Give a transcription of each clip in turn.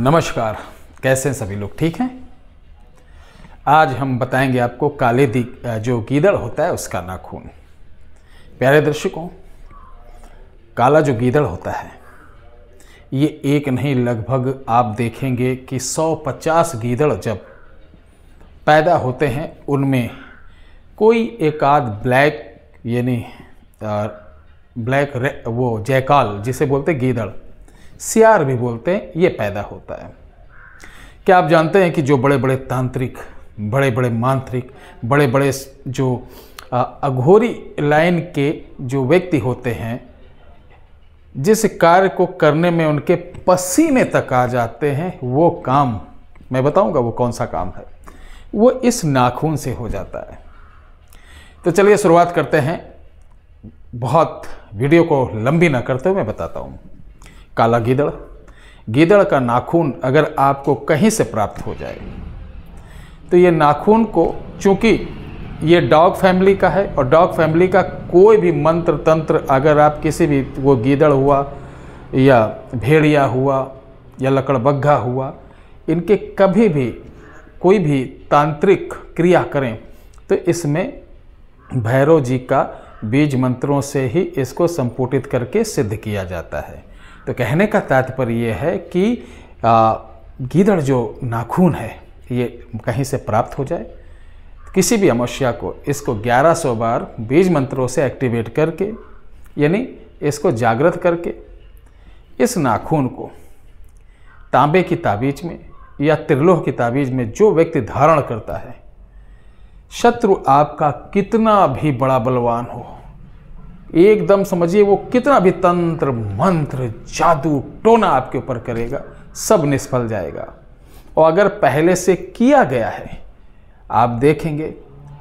नमस्कार कैसे हैं सभी लोग ठीक हैं आज हम बताएंगे आपको काले दी जो गीदड़ होता है उसका नाखून प्यारे दर्शकों काला जो गीदड़ होता है ये एक नहीं लगभग आप देखेंगे कि 150 गीदड़ जब पैदा होते हैं उनमें कोई एक आध ब्लैक यानी ब्लैक वो जयकाल जिसे बोलते गीदड़ सियार भी बोलते हैं ये पैदा होता है क्या आप जानते हैं कि जो बड़े बड़े तांत्रिक बड़े बड़े मांत्रिक बड़े बड़े जो अघोरी लाइन के जो व्यक्ति होते हैं जिस कार्य को करने में उनके पसीने तक आ जाते हैं वो काम मैं बताऊंगा वो कौन सा काम है वो इस नाखून से हो जाता है तो चलिए शुरुआत करते हैं बहुत वीडियो को लंबी ना करते हुए मैं बताता हूँ काला गीदड़ गीदड़ का नाखून अगर आपको कहीं से प्राप्त हो जाए तो ये नाखून को चूँकि ये डॉग फैमिली का है और डॉग फैमिली का कोई भी मंत्र तंत्र अगर आप किसी भी वो गीदड़ हुआ या भेड़िया हुआ या लकड़बग्घा हुआ इनके कभी भी कोई भी तांत्रिक क्रिया करें तो इसमें भैरव जी का बीज मंत्रों से ही इसको संपुटित करके सिद्ध किया जाता है तो कहने का तात्पर्य यह है कि गीदड़ जो नाखून है ये कहीं से प्राप्त हो जाए किसी भी अमस्या को इसको 1100 बार बीज मंत्रों से एक्टिवेट करके यानी इसको जागृत करके इस नाखून को तांबे की ताबीज में या त्रिलोह की ताबीज में जो व्यक्ति धारण करता है शत्रु आपका कितना भी बड़ा बलवान हो एकदम समझिए वो कितना भी तंत्र मंत्र जादू टोना आपके ऊपर करेगा सब निष्फल जाएगा और अगर पहले से किया गया है आप देखेंगे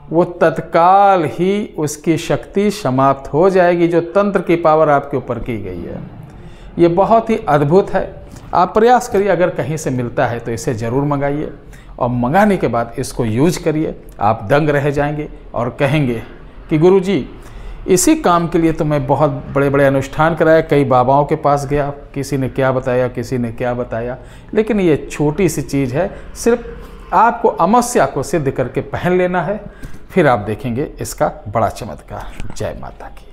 वो तत्काल ही उसकी शक्ति समाप्त हो जाएगी जो तंत्र की पावर आपके ऊपर की गई है ये बहुत ही अद्भुत है आप प्रयास करिए अगर कहीं से मिलता है तो इसे ज़रूर मंगाइए और मंगाने के बाद इसको यूज करिए आप दंग रह जाएंगे और कहेंगे कि गुरुजी इसी काम के लिए तो मैं बहुत बड़े बड़े अनुष्ठान कराया कई बाबाओं के पास गया किसी ने क्या बताया किसी ने क्या बताया लेकिन ये छोटी सी चीज़ है सिर्फ आपको अमस्या को सिद्ध करके पहन लेना है फिर आप देखेंगे इसका बड़ा चमत्कार जय माता की